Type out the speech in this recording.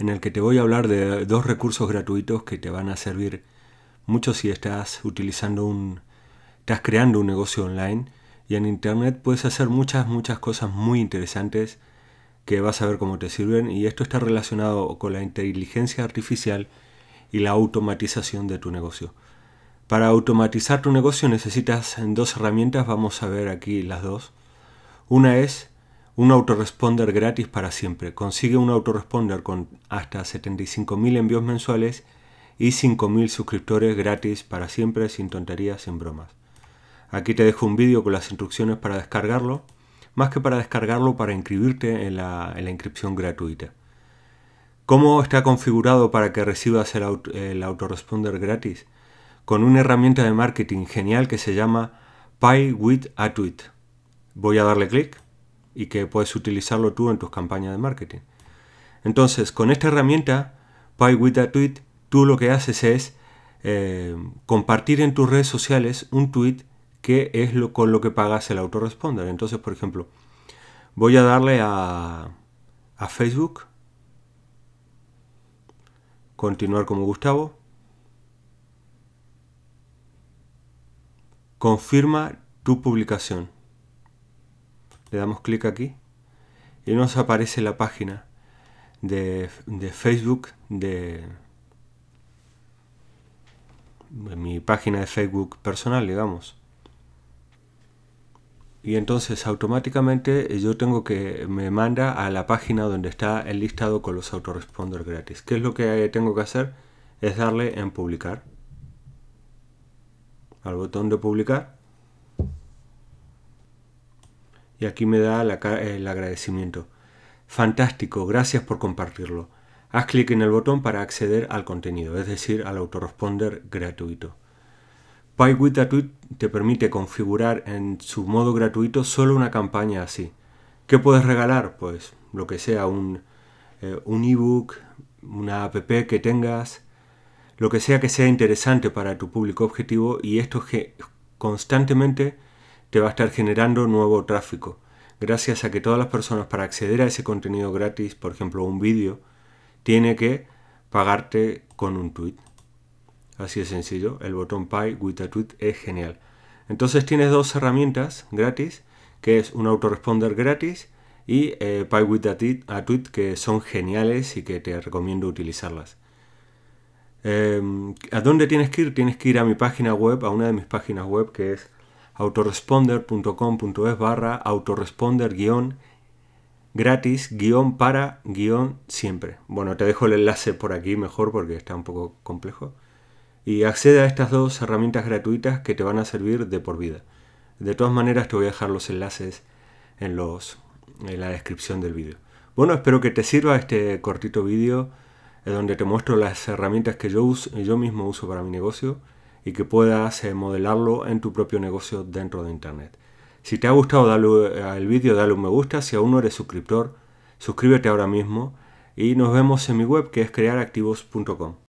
en el que te voy a hablar de dos recursos gratuitos que te van a servir mucho si estás utilizando un estás creando un negocio online y en internet puedes hacer muchas muchas cosas muy interesantes que vas a ver cómo te sirven y esto está relacionado con la inteligencia artificial y la automatización de tu negocio. Para automatizar tu negocio necesitas dos herramientas, vamos a ver aquí las dos. Una es un autoresponder gratis para siempre. Consigue un autoresponder con hasta 75.000 envíos mensuales y 5.000 suscriptores gratis para siempre sin tonterías, sin bromas. Aquí te dejo un vídeo con las instrucciones para descargarlo, más que para descargarlo, para inscribirte en la, inscripción gratuita. ¿Cómo está configurado para que recibas el, autoresponder gratis? Con una herramienta de marketing genial que se llama Pi with a Tweet. Voy a darle clic y que puedes utilizarlo tú en tus campañas de marketing. Entonces, con esta herramienta, by with a Tweet, tú lo que haces es eh, compartir en tus redes sociales un tweet que es lo, con lo que pagas el autoresponder. Entonces, por ejemplo, voy a darle a, a Facebook, continuar como Gustavo, confirma tu publicación le damos clic aquí y nos aparece la página de, Facebook de, mi página de Facebook personal, digamos. Y entonces automáticamente yo tengo que me manda a la página donde está el listado con los autoresponders gratis. ¿Qué es lo que tengo que hacer? Es darle en publicar. Al botón de publicar y aquí me da el agradecimiento. Fantástico, gracias por compartirlo. Haz clic en el botón para acceder al contenido, es decir, al autoresponder gratuito. Pie te permite configurar en su modo gratuito solo una campaña así. ¿Qué puedes regalar? Pues lo que sea, un, eh, un ebook, una app que tengas, lo que sea que sea interesante para tu público objetivo y esto que constantemente te va a estar generando nuevo tráfico. Gracias a que todas las personas para acceder a ese contenido gratis, por ejemplo un vídeo, tiene que pagarte con un tweet. Así de sencillo, el botón Pay with a tweet es genial. Entonces tienes dos herramientas gratis, que es un autoresponder gratis y eh, Pay with a tweet, que son geniales y que te recomiendo utilizarlas. Em, ¿A dónde tienes que ir? Tienes que ir a mi página web, a una de mis páginas web que es autoresponder.com.es barra autoresponder guión gratis guión para guión siempre. Bueno, te dejo el enlace por aquí mejor porque está un poco complejo. Y accede a estas dos herramientas gratuitas que te van a servir de por vida. De todas maneras te voy a dejar los enlaces en, los, en la descripción del vídeo. Bueno, espero que te sirva este cortito vídeo eh, donde te muestro las herramientas que yo, uso, yo mismo uso para mi negocio y que puedas eh, modelarlo en tu propio negocio dentro de Internet. Si te ha gustado el vídeo, dale un me gusta. Si aún no eres suscriptor, suscríbete ahora mismo y nos vemos en mi web que es crearactivos.com.